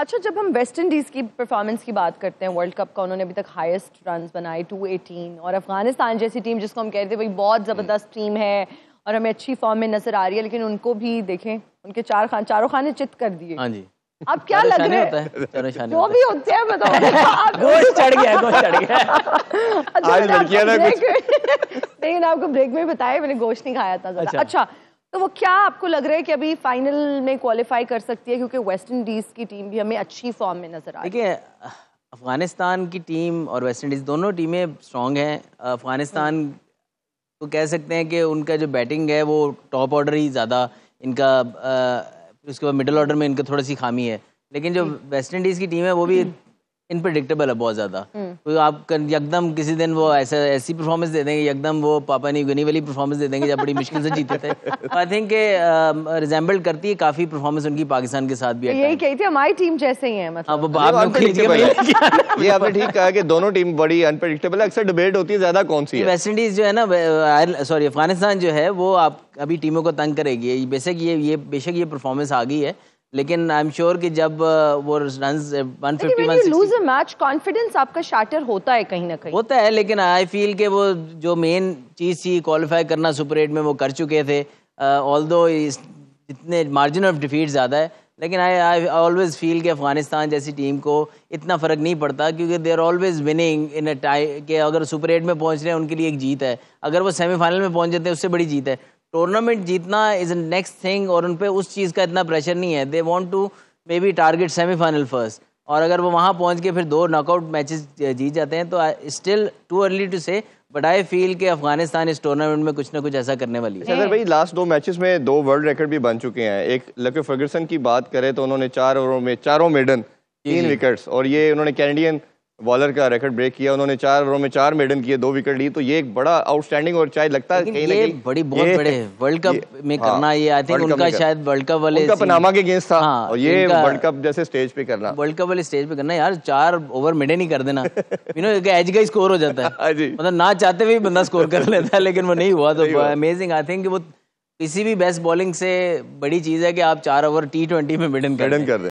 अच्छा जब हम वेस्ट इंडीज़ की परफॉर्मेंस की बात करते हैं वर्ल्ड कप का उन्होंने अभी तक हाईएस्ट रन बनाए 218 और अफगानिस्तान जैसी टीम जिसको हम कह रहे थे भाई बहुत हम्म। ज़बरदस्त टीम है और हमें अच्छी फॉर्म में नजर आ रही है लेकिन उनको भी देखें उनके चार खान चारों ने चित कर दिए हाँ जी अब क्या लग रहा है जो भी होते हैं बताओ चढ़ गया गोश्त चढ़ गया अच्छा, आज लड़कियां ना कुछ लेकिन आपको ब्रेक में बताया मैंने गोश्त नहीं खाया था अच्छा, अच्छा तो वो क्या आपको लग रहा है कि अभी फाइनल में क्वालिफाई कर सकती है क्योंकि वेस्ट इंडीज की टीम भी हमें अच्छी फॉर्म में नजर आ रही है अफगानिस्तान की टीम और वेस्ट इंडीज दोनों टीमें स्ट्रांग हैं अफगानिस्तान तो कह सकते हैं कि उनका जो बैटिंग है वो टॉप ऑर्डर ही ज़्यादा इनका आ, उसके बाद मिडिल ऑर्डर में इनका थोड़ी सी खामी है लेकिन जो वेस्ट हम्म। इंडीज़ की टीम है वो भी हम्म। इनप्रडिक्टेबल है बहुत ज़्यादा हम्म। तो आप एकदम किसी दिन वो ऐसा ऐसी परफॉर्मेंस दे देंगे एकदम वो पापा नहीं गनी वाली परफॉर्मेंस दे देंगे जब बड़ी मुश्किल से जीते थे आई थिंक रिजेंबल करती है काफ़ी परफॉर्मेंस उनकी पाकिस्तान के साथ भी यही कही थी हमारी टीम जैसे ही मतलब। हाँ, है मतलब अब आप ये आपने ठीक कहा कि दोनों टीम बड़ी अनप्रडिक्टेबल है अक्सर डिबेट होती है ज़्यादा कौन सी है वेस्ट इंडीज़ जो है ना सॉरी अफगानिस्तान जो है वो आप अभी टीमों को तंग करेगी बेशक ये ये बेशक ये परफॉर्मेंस आ गई है लेकिन आई एम श्योर कि जब वो run one fifty one lose a match confidence आपका शार्टर होता है कहीं ना कहीं होता है लेकिन आई फील के वो जो मेन चीज़ थी क्वालिफाई करना सुपर एट में वो कर चुके थे ऑल दो इतने मार्जिन ऑफ डिफीट ज़्यादा है लेकिन आई आई ऑलवेज फील कि अफगानिस्तान जैसी टीम को इतना फ़र्क नहीं पड़ता क्योंकि they are always winning in a tie कि अगर सुपर एट में पहुंच रहे हैं उनके लिए एक जीत है अगर वो सेमीफाइनल में पहुंच जाते हैं उससे बड़ी जीत है टूर्नामेंट जीतना इज नेक्स्ट थिंग और उन पर उस चीज़ का इतना प्रेशर नहीं है they want to maybe target semifinal first और अगर वो वहाँ पहुँच के फिर दो नॉकआउट मैचेस जीत जाते हैं तो still too early to say but I feel कि अफगानिस्तान इस टूर्नामेंट में कुछ ना कुछ ऐसा करने वाली है भाई लास्ट दो मैचेस में दो वर्ल्ड रिकॉर्ड भी बन चुके हैं एक लके फर्गसन की बात करें तो उन्होंने चार ओवरों में चारों मेडन तीन विकेट्स और ये उन्होंने कैनेडियन बॉलर का रिकॉर्ड ब्रेक किया उन्होंने चार ओवरों में चार मेडन किए दो विकेट ली तो ये एक बड़ा आउटस्टैंडिंग और चाहे लगता है कहीं ना कहीं बड़ी बहुत बड़े वर्ल्ड कप में हाँ, करना ये आई थिंक उनका शायद वर्ल्ड कप वाले उनका पनामा के अगेंस्ट था हाँ, और ये वर्ल्ड कप जैसे स्टेज पे करना वर्ल्ड कप वाले स्टेज पे करना यार चार ओवर मेडन ही कर देना यू नो एज का स्कोर हो जाता है हाँ मतलब ना चाहते हुए बंदा स्कोर कर लेता है लेकिन वो नहीं हुआ तो अमेजिंग आई थिंक वो किसी भी बेस्ट बॉलिंग से बड़ी चीज है कि आप चार ओवर टी ट्वेंटी में मेडन कर